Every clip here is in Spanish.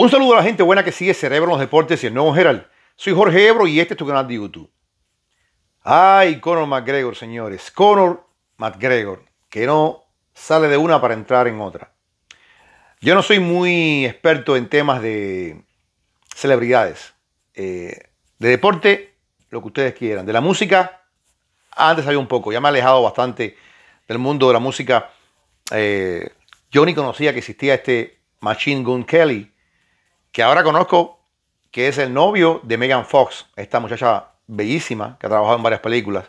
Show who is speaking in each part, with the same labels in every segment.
Speaker 1: Un saludo a la gente buena que sigue Cerebro en los Deportes y el Nuevo Gerald. Soy Jorge Ebro y este es tu canal de YouTube. Ay, Conor McGregor, señores. Conor McGregor, que no sale de una para entrar en otra. Yo no soy muy experto en temas de celebridades, eh, de deporte, lo que ustedes quieran. De la música, antes había un poco. Ya me he alejado bastante del mundo de la música. Eh, yo ni conocía que existía este Machine Gun Kelly que ahora conozco que es el novio de Megan Fox, esta muchacha bellísima que ha trabajado en varias películas.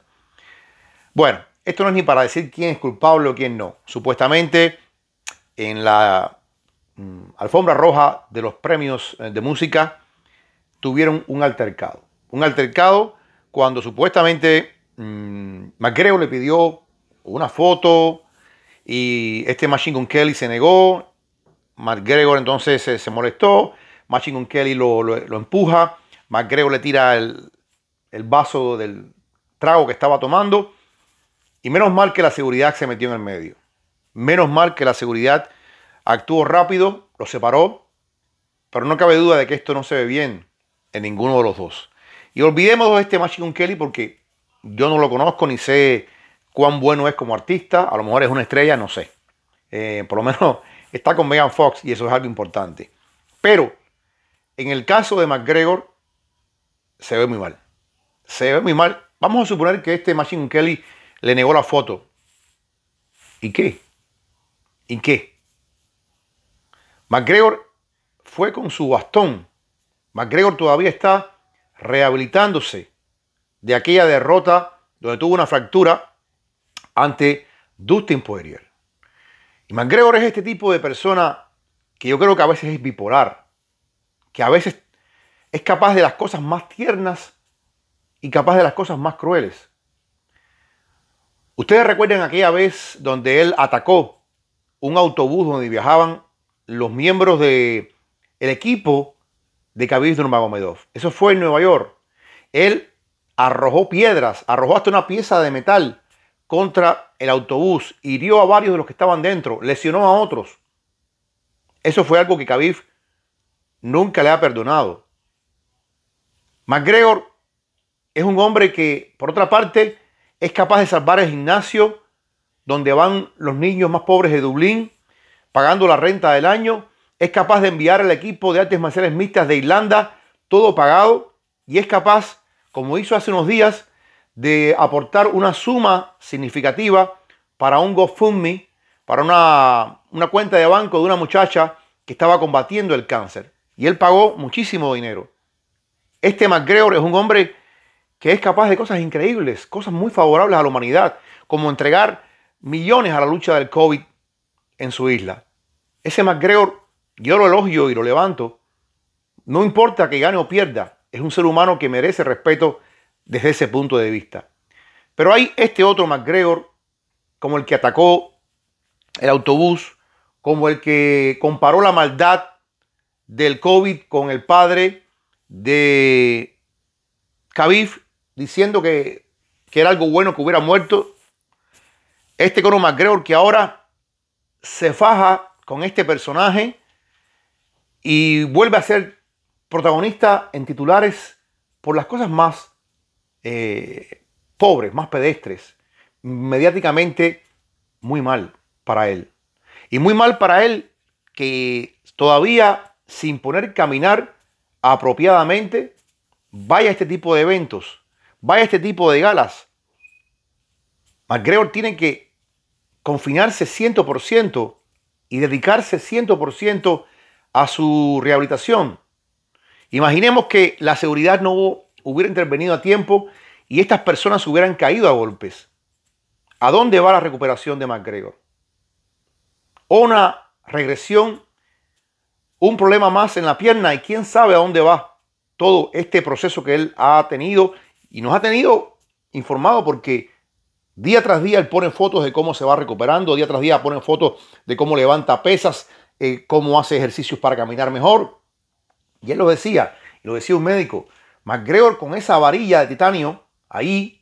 Speaker 1: Bueno, esto no es ni para decir quién es culpable o quién no. Supuestamente en la mm, alfombra roja de los premios eh, de música tuvieron un altercado. Un altercado cuando supuestamente mm, McGregor le pidió una foto y este Machine Gun Kelly se negó. McGregor entonces se molestó Machine Gun Kelly lo, empuja, McGregor le tira el, vaso del trago que estaba tomando. Y menos mal que la seguridad se metió en el medio. Menos mal que la seguridad actuó rápido, lo separó, pero no cabe duda de que esto no se ve bien en ninguno de los dos. Y olvidemos de este Machine Gun Kelly porque yo no lo conozco ni sé cuán bueno es como artista. A lo mejor es una estrella, no sé. Eh, por lo menos está con Megan Fox y eso es algo importante. Pero en el caso de McGregor, se ve muy mal. Se ve muy mal. Vamos a suponer que este Machine Kelly le negó la foto. ¿Y qué? ¿Y qué? McGregor fue con su bastón. McGregor todavía está rehabilitándose de aquella derrota donde tuvo una fractura ante Dustin Poirier. Y McGregor es este tipo de persona que yo creo que a veces es bipolar que a veces es capaz de las cosas más tiernas y capaz de las cosas más crueles. Ustedes recuerdan aquella vez donde él atacó un autobús donde viajaban los miembros del equipo de Khabib Nurmagomedov. Eso fue en Nueva York. Él arrojó piedras, arrojó hasta una pieza de metal contra el autobús, hirió a varios de los que estaban dentro, lesionó a otros. Eso fue algo que Khabib nunca le ha perdonado. McGregor es un hombre que, por otra parte, es capaz de salvar el gimnasio donde van los niños más pobres de Dublín, pagando la renta del año. Es capaz de enviar al equipo de artes marciales mixtas de Irlanda, todo pagado. Y es capaz, como hizo hace unos días, de aportar una suma significativa para un GoFundMe, para una, una cuenta de banco de una muchacha que estaba combatiendo el cáncer. Y él pagó muchísimo dinero. Este MacGregor es un hombre que es capaz de cosas increíbles, cosas muy favorables a la humanidad, como entregar millones a la lucha del COVID en su isla. Ese MacGregor, yo lo elogio y lo levanto. No importa que gane o pierda, es un ser humano que merece respeto desde ese punto de vista. Pero hay este otro McGregor, como el que atacó el autobús, como el que comparó la maldad del COVID con el padre de Khabib diciendo que, era algo bueno que hubiera muerto. Este Conor McGregor que ahora se faja con este personaje y vuelve a ser protagonista en titulares por las cosas más eh, pobres, más pedestres, mediáticamente muy mal para él. Y muy mal para él que todavía sin poner caminar apropiadamente, vaya a este tipo de eventos, vaya a este tipo de galas. McGregor tiene que confinarse 100% y dedicarse 100% a su rehabilitación. Imaginemos que la seguridad no hubiera intervenido a tiempo y estas personas hubieran caído a golpes. ¿A dónde va la recuperación de McGregor? O una regresión un problema más en la pierna y quién sabe a dónde va todo este proceso que él ha tenido y nos ha tenido informado porque día tras día él pone fotos de cómo se va recuperando, día tras día pone fotos de cómo levanta pesas, eh, cómo hace ejercicios para caminar mejor. Y él lo decía, lo decía un médico, McGregor con esa varilla de titanio ahí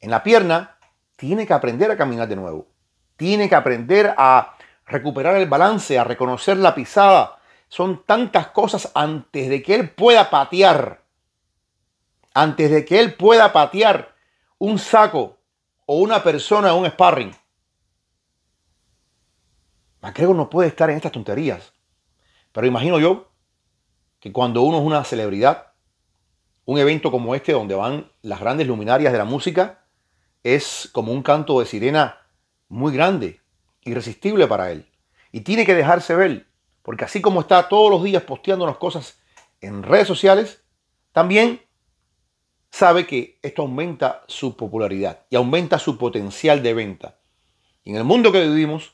Speaker 1: en la pierna tiene que aprender a caminar de nuevo, tiene que aprender a recuperar el balance, a reconocer la pisada, son tantas cosas antes de que él pueda patear, antes de que él pueda patear un saco o una persona o un sparring. McGregor no puede estar en estas tonterías. Pero imagino yo que cuando uno es una celebridad, un evento como este donde van las grandes luminarias de la música es como un canto de sirena muy grande, irresistible para él. Y tiene que dejarse ver. Porque así como está todos los días posteando las cosas en redes sociales, también sabe que esto aumenta su popularidad y aumenta su potencial de venta. en el mundo que vivimos,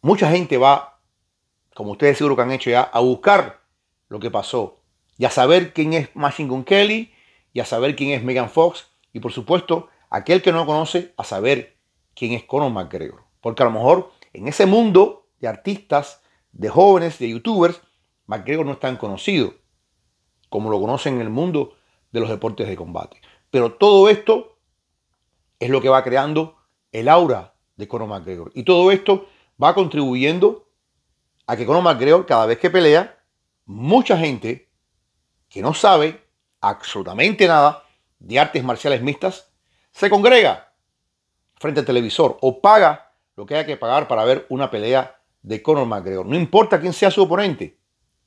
Speaker 1: mucha gente va, como ustedes seguro que han hecho ya, a buscar lo que pasó y a saber quién es Machine Gun Kelly y a saber quién es Megan Fox y por supuesto aquel que no conoce a saber quién es Conor McGregor. Porque a lo mejor en ese mundo de artistas de jóvenes, de youtubers, McGregor no es tan conocido como lo conocen en el mundo de los deportes de combate. Pero todo esto es lo que va creando el aura de Conor McGregor. Y todo esto va contribuyendo a que Conor McGregor, cada vez que pelea, mucha gente que no sabe absolutamente nada de artes marciales mixtas, se congrega frente al televisor o paga lo que haya que pagar para ver una pelea de Conor McGregor. No importa quién sea su oponente,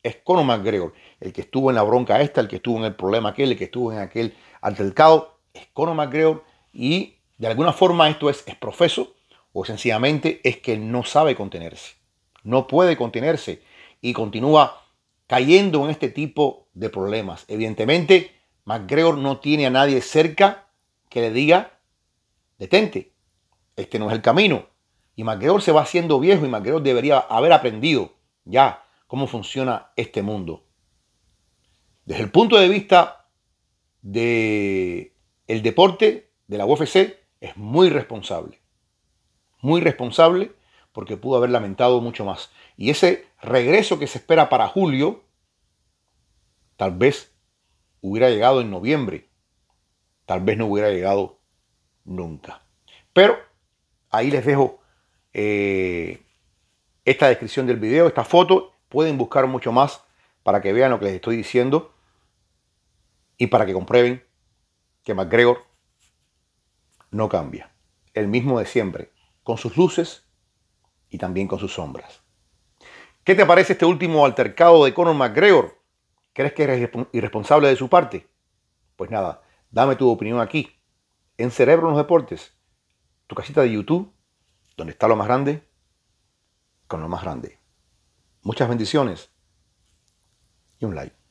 Speaker 1: es Conor McGregor. El que estuvo en la bronca esta, el que estuvo en el problema aquel, el que estuvo en aquel altercado, es Conor McGregor. Y de alguna forma esto es, es profeso o sencillamente es que no sabe contenerse. No puede contenerse y continúa cayendo en este tipo de problemas. Evidentemente, McGregor no tiene a nadie cerca que le diga, detente, este no es el camino, y Macrior se va haciendo viejo y Macrior debería haber aprendido ya cómo funciona este mundo. Desde el punto de vista del el deporte, de la UFC, es muy responsable. Muy responsable porque pudo haber lamentado mucho más. Y ese regreso que se espera para julio, tal vez hubiera llegado en noviembre. Tal vez no hubiera llegado nunca. Pero ahí les dejo eh, esta descripción del video, esta foto. Pueden buscar mucho más para que vean lo que les estoy diciendo y para que comprueben que McGregor no cambia. El mismo de siempre, con sus luces y también con sus sombras. ¿Qué te parece este último altercado de Conor McGregor? ¿Crees que eres irresponsable de su parte? Pues nada, dame tu opinión aquí, en Cerebro en los Deportes, tu casita de YouTube donde está lo más grande, con lo más grande. Muchas bendiciones y un like.